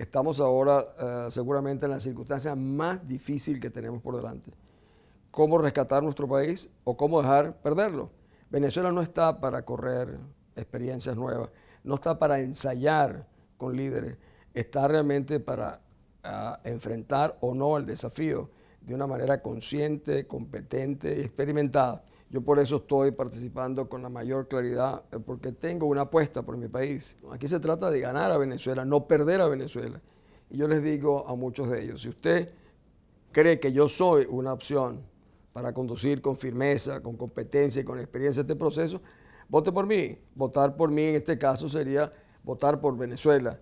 Estamos ahora eh, seguramente en la circunstancia más difícil que tenemos por delante. ¿Cómo rescatar nuestro país o cómo dejar perderlo? Venezuela no está para correr experiencias nuevas, no está para ensayar con líderes, está realmente para ah, enfrentar o no el desafío de una manera consciente, competente y experimentada. Yo por eso estoy participando con la mayor claridad, eh, porque tengo una apuesta por mi país. Aquí se trata de ganar a Venezuela, no perder a Venezuela. Y yo les digo a muchos de ellos, si usted cree que yo soy una opción para conducir con firmeza, con competencia y con experiencia este proceso, vote por mí. Votar por mí en este caso sería votar por Venezuela.